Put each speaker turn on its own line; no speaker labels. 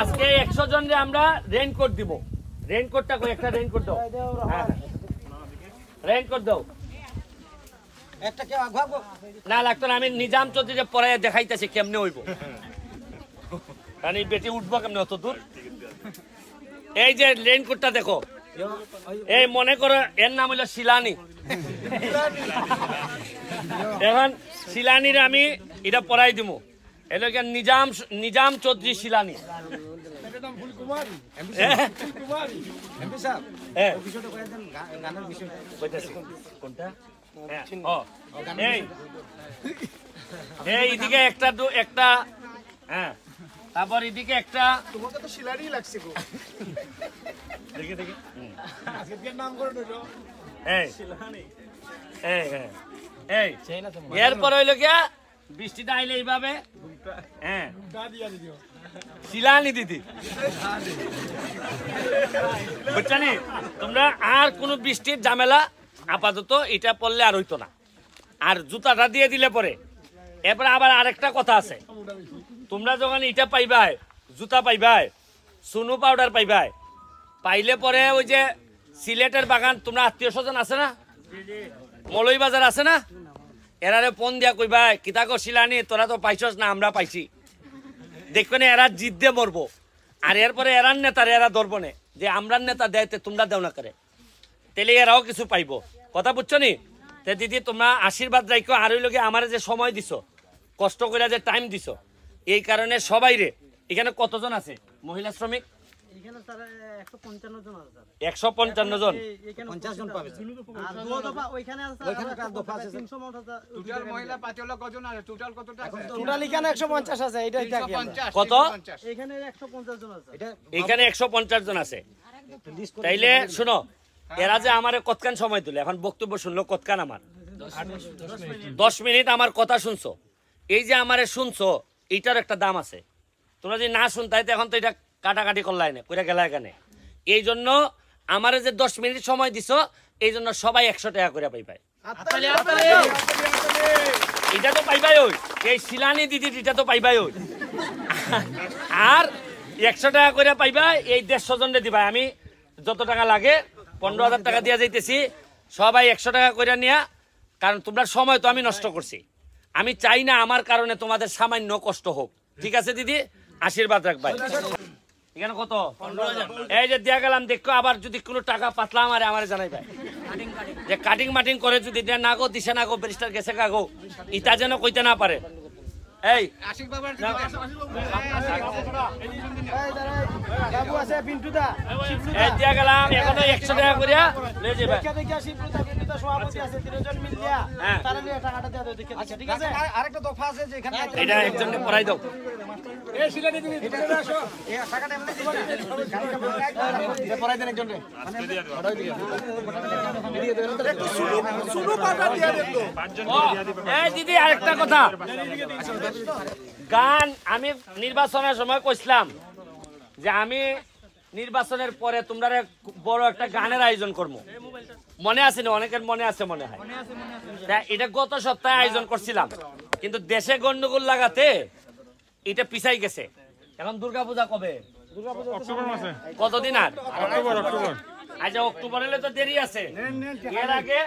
আজকে একশো জনরে আমরা রেনকোট দিব রেনকোটটা কই একটা রেনকোট দাও রেনকোট হ্যাঁ, হ্যাঁ। দাও না লাগতো আমি নিজাম চৌধুরী পরে দেখাইতেছি কেমনে হইব কারণ মানে বেটি উঠবো কেমনে অত দূর এই যে রেনকোটটা দেখো এই মনে করো এর নাম হইলো শিলানি এখন শিলানির আমি এটা পরাই দিমু এটাকে নিজাম নিজাম চৌধুরী শিলানি হ্যাঁ। হ্যাঁ। হ্যাঁ, এইদিকে একটা দু একটা হ্যাঁ তারপর এদিকে একটা তোমাকে তো শিলানি লাগছে গো দেখে দেখে নাম করে এই শিলানি এই এরপর হইলো গিয়া বৃষ্টিটা আইলে এইভাবে হ্যাঁ শিলানি দিদি তোমরা আর কোনো বৃষ্টির ঝামেলা আপাতত এটা পড়লে আর হইতো না আর জুতাটা দিয়ে দিলে পরে এরপরে আবার আরেকটা কথা আছে তোমরা যখন এটা পাইবাই জুতা পাইবাই সোনু পাউডার পাইবাই পাইলে পরে ওই যে সিলেটের বাগান তোমরা আত্মীয় স্বজন আছে না মলই বাজার আছে না এরারে ফোন দিয়া ভাই কিতা করছিলানি তোরা তো পাইছস না আমরা পাইছি দেখবে এরা জিদ্দে মরবো আর এরপরে এরার নেতার এরা ধরবো যে আমরার নেতা দেয় তোমরা দেও না করে তেলে এরাও কিছু পাইব কথা বুঝছো নি তে দিদি তোমরা আশীর্বাদ রাখো আর ওই লোকে আমার যে সময় দিছো কষ্ট করে যে টাইম দিছো এই কারণে সবাই রে এখানে কতজন আছে মহিলা শ্রমিক আছে জন আছে তাইলে শুনো এরা যে আমার কতকান সময় তুলে এখন বক্তব্য শুনলো কতকান আমার দশ মিনিট আমার কথা শুনছো এই যে আমারে শুনছো এটার একটা দাম আছে তোমরা যদি না শুনতাই তো এখন তো এটা কাটাকাটি করলাই না কইরা গেলা এখানে এই জন্য আমার যে দশ মিনিট সময় দিছ এই জন্য সবাই একশো টাকা করে পাই এটা তো পাইবাই ওই এই শিলানি দিদি এটা তো পাইবাই ওই আর একশো টাকা করে পাইবা এই দেড়শো জন দিবা আমি যত টাকা লাগে পনেরো হাজার টাকা দিয়ে যাইতেছি সবাই একশো টাকা করে নিয়া কারণ তোমরা সময় তো আমি নষ্ট করছি আমি চাই না আমার কারণে তোমাদের সামান্য কষ্ট হোক ঠিক আছে দিদি আশীর্বাদ রাখবাই এখানে কত এই যে দিয়া গেলাম দেখো আবার যদি কোনো টাকা পাতলাম আরে আমার জানাই ভাই যে কাটিং মাটিং করে যদি দেয়া না গো দিশে না গো ব্যারিস্টার গেছে কাগ ইটা যেন কইতে না পারে একজনকে পড়াই দাও দিদি আরেকটা কথা গান আমি নির্বাচনের সময় কইছিলাম যে আমি নির্বাচনের পরে তোমরা বড় একটা গানের আয়োজন করবো মনে আছে না অনেকের মনে আছে মনে হয় এটা গত সপ্তাহে আয়োজন করছিলাম কিন্তু দেশে গন্ডগোল লাগাতে এটা পিছাই গেছে এখন দুর্গাপূজা কবে কতদিন আর আজ আচ্ছা, অক্টোবর হলে তো দেরি আছে এর আগে